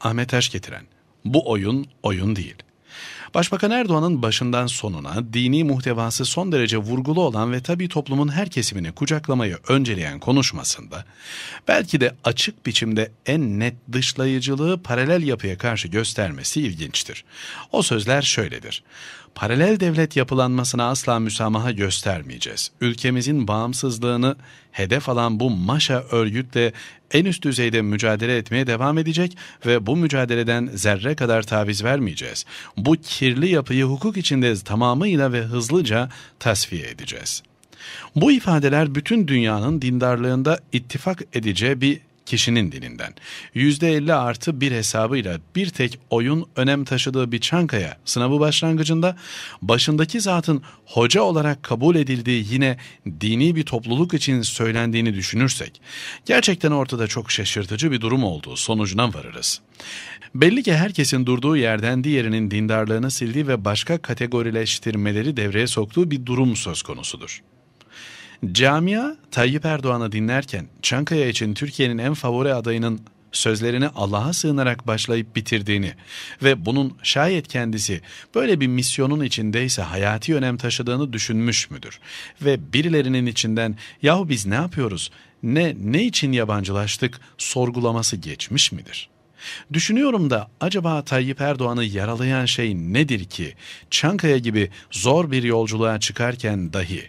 Ahmet Taş getiren. Bu oyun oyun değil. Başbakan Erdoğan'ın başından sonuna dini muhtevası son derece vurgulu olan ve tabii toplumun her kesimini kucaklamayı önceleyen konuşmasında belki de açık biçimde en net dışlayıcılığı paralel yapıya karşı göstermesi ilginçtir. O sözler şöyledir. Paralel devlet yapılanmasına asla müsamaha göstermeyeceğiz. Ülkemizin bağımsızlığını hedef alan bu Maşa örgütle en üst düzeyde mücadele etmeye devam edecek ve bu mücadeleden zerre kadar taviz vermeyeceğiz. Bu kirli yapıyı hukuk içinde tamamıyla ve hızlıca tasfiye edeceğiz.'' Bu ifadeler bütün dünyanın dindarlığında ittifak edeceği bir kişinin dilinden. %50 artı bir hesabıyla bir tek oyun önem taşıdığı bir Çankaya sınavı başlangıcında başındaki zatın hoca olarak kabul edildiği yine dini bir topluluk için söylendiğini düşünürsek gerçekten ortada çok şaşırtıcı bir durum olduğu sonucuna varırız. Belli ki herkesin durduğu yerden diğerinin dindarlığını sildiği ve başka kategorileştirmeleri devreye soktuğu bir durum söz konusudur. Camia Tayyip Erdoğan'ı dinlerken Çankaya için Türkiye'nin en favori adayının sözlerini Allah'a sığınarak başlayıp bitirdiğini ve bunun şayet kendisi böyle bir misyonun içindeyse hayati önem taşıdığını düşünmüş müdür? Ve birilerinin içinden yahu biz ne yapıyoruz, ne, ne için yabancılaştık sorgulaması geçmiş midir?'' Düşünüyorum da acaba Tayyip Erdoğan'ı yaralayan şey nedir ki Çankaya gibi zor bir yolculuğa çıkarken dahi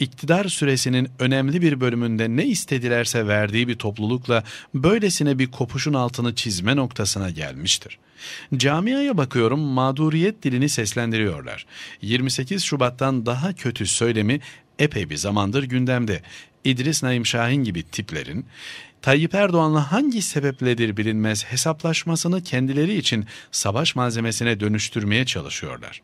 iktidar süresinin önemli bir bölümünde ne istedilerse verdiği bir toplulukla böylesine bir kopuşun altını çizme noktasına gelmiştir. Camiaya bakıyorum mağduriyet dilini seslendiriyorlar. 28 Şubat'tan daha kötü söylemi epey bir zamandır gündemde. İdris Naim Şahin gibi tiplerin Tayyip Erdoğan'la hangi sebepledir bilinmez hesaplaşmasını kendileri için savaş malzemesine dönüştürmeye çalışıyorlar.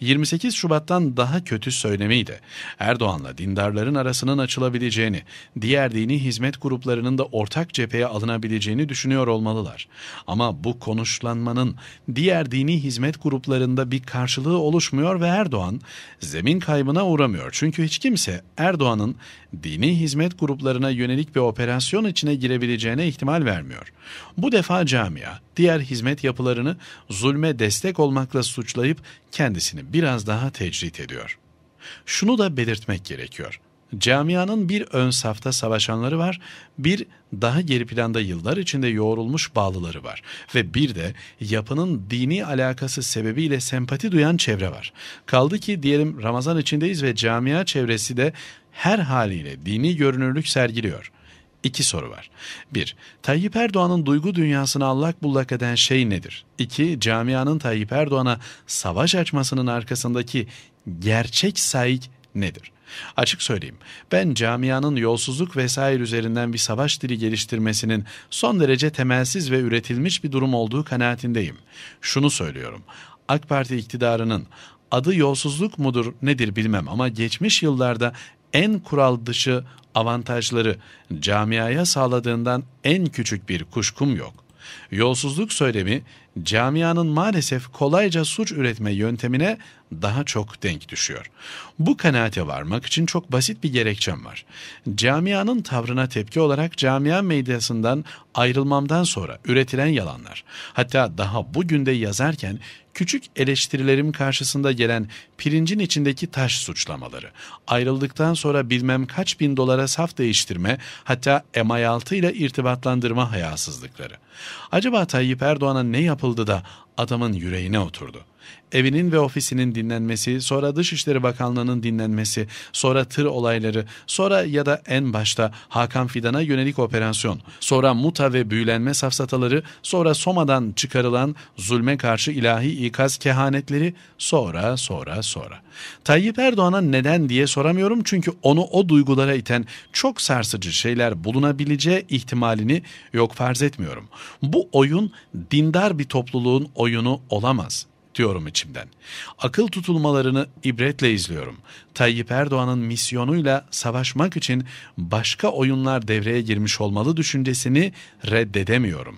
28 Şubat'tan daha kötü söylemeyi de Erdoğan'la dindarların arasının açılabileceğini, diğer dini hizmet gruplarının da ortak cepheye alınabileceğini düşünüyor olmalılar. Ama bu konuşlanmanın diğer dini hizmet gruplarında bir karşılığı oluşmuyor ve Erdoğan zemin kaybına uğramıyor. Çünkü hiç kimse Erdoğan'ın dini hizmet gruplarına yönelik bir operasyon içine girebileceğine ihtimal vermiyor. Bu defa camia diğer hizmet yapılarını zulme destek olmakla suçlayıp kendi kendisini biraz daha tecrit ediyor. Şunu da belirtmek gerekiyor. Camianın bir ön safta savaşanları var, bir daha geri planda yıllar içinde yoğrulmuş bağlıları var ve bir de yapının dini alakası sebebiyle sempati duyan çevre var. Kaldı ki diyelim Ramazan içindeyiz ve camia çevresi de her haliyle dini görünürlük sergiliyor. İki soru var. 1. Tayyip Erdoğan'ın duygu dünyasını allak bullak eden şey nedir? 2. Camianın Tayyip Erdoğan'a savaş açmasının arkasındaki gerçek saik nedir? Açık söyleyeyim, ben camianın yolsuzluk vesaire üzerinden bir savaş dili geliştirmesinin son derece temelsiz ve üretilmiş bir durum olduğu kanaatindeyim. Şunu söylüyorum, AK Parti iktidarının adı yolsuzluk mudur nedir bilmem ama geçmiş yıllarda en kural dışı avantajları camiaya sağladığından en küçük bir kuşkum yok. Yolsuzluk söylemi camianın maalesef kolayca suç üretme yöntemine daha çok denk düşüyor. Bu kanaate varmak için çok basit bir gerekçem var. Camianın tavrına tepki olarak camia medyasından ayrılmamdan sonra üretilen yalanlar, hatta daha bugün de yazarken küçük eleştirilerim karşısında gelen pirincin içindeki taş suçlamaları, ayrıldıktan sonra bilmem kaç bin dolara saf değiştirme, hatta MI6 ile irtibatlandırma hayasızlıkları. Acaba Tayyip Erdoğan'a ne yapıldı? yapıldı da adamın yüreğine oturdu.'' evinin ve ofisinin dinlenmesi, sonra Dışişleri Bakanlığı'nın dinlenmesi, sonra tır olayları, sonra ya da en başta Hakan Fidan'a yönelik operasyon, sonra muta ve büyülenme safsataları, sonra Soma'dan çıkarılan zulme karşı ilahi ikaz kehanetleri, sonra sonra sonra. Tayyip Erdoğan'a neden diye soramıyorum çünkü onu o duygulara iten çok sarsıcı şeyler bulunabileceği ihtimalini yok farz etmiyorum. Bu oyun dindar bir topluluğun oyunu olamaz diyorum içimden. Akıl tutulmalarını ibretle izliyorum. Tayyip Erdoğan'ın misyonuyla savaşmak için başka oyunlar devreye girmiş olmalı düşüncesini reddedemiyorum.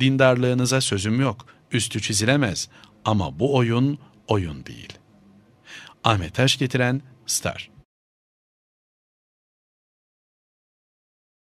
Dindarlığınıza sözüm yok, üstü çizilemez ama bu oyun oyun değil. Ahmet Taş getiren Star